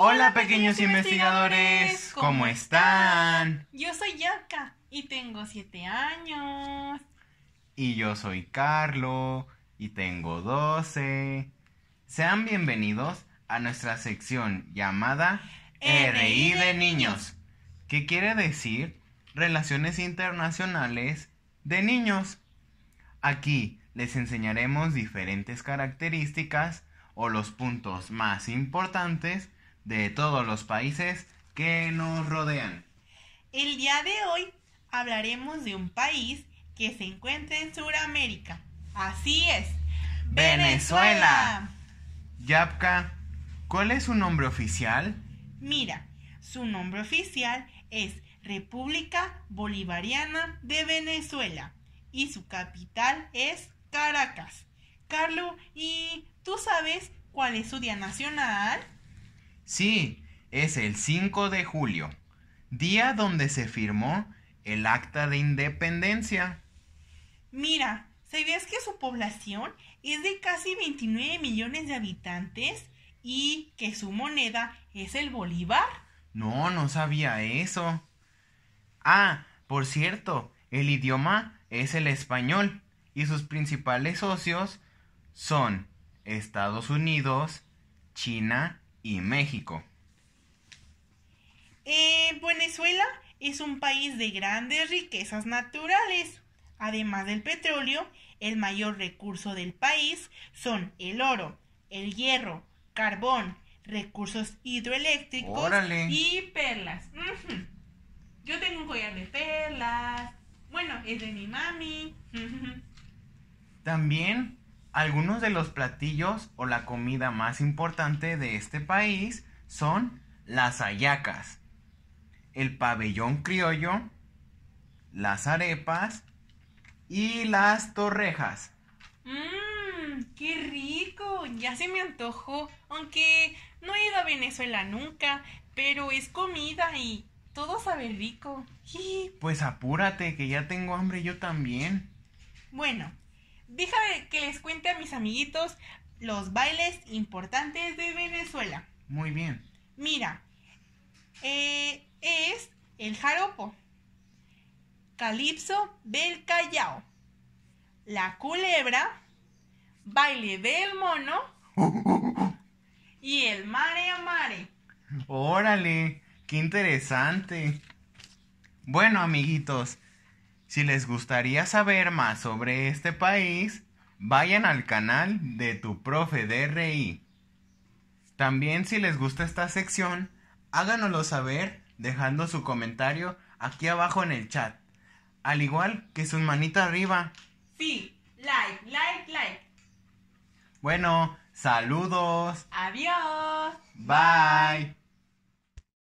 Hola, pequeños, investigadores, ¿cómo, están? Yo soy Yaka y tengo 7 años. Y yo soy Carlo y tengo 12. Sean bienvenidos a nuestra sección llamada RI e de e Niños, que quiere decir Relaciones Internacionales de Niños. Aquí les enseñaremos diferentes características o los puntos más importantes de todos los países que nos rodean. El día de hoy hablaremos de un país que se encuentra en Sudamérica. Así es. Venezuela. Yapka, ¿cuál es su nombre oficial? Mira, su nombre oficial es República Bolivariana de Venezuela y su capital es Caracas. Carlos, ¿y tú sabes cuál es su día nacional? Sí, es el 5 de julio, día donde se firmó el acta de independencia. Mira, ¿sabías que su población es de casi 29 millones de habitantes y que su moneda es el bolívar? No, no sabía eso. Ah, por cierto, el idioma es el español y sus principales socios son Estados Unidos, China y México? Eh, Venezuela es un país de grandes riquezas naturales. Además del petróleo, el mayor recurso del país son el oro, el hierro, carbón, recursos hidroeléctricos y perlas. Yo tengo un collar de perlas. Bueno, es de mi mami. También algunos de los platillos o la comida más importante de este país son las ayacas, el pabellón criollo, las arepas y las torrejas. Mmm, qué rico, ya se me antojó, aunque no he ido a Venezuela nunca, pero es comida y todo sabe rico. Pues apúrate, que ya tengo hambre yo también. Bueno, déjame que les cuente a mis amiguitos los bailes importantes de Venezuela. Muy bien. Mira, eh, es el jaropo, calipso del Callao, la culebra, baile del mono y el mare a mare. Órale, qué interesante. Bueno, amiguitos, si les gustaría saber más sobre este país, vayan al canal de tu profe DRI. También si les gusta esta sección, háganoslo saber dejando su comentario aquí abajo en el chat. Al igual que sus manitas arriba. Sí, like, like, like. Bueno, saludos. Adiós. Bye.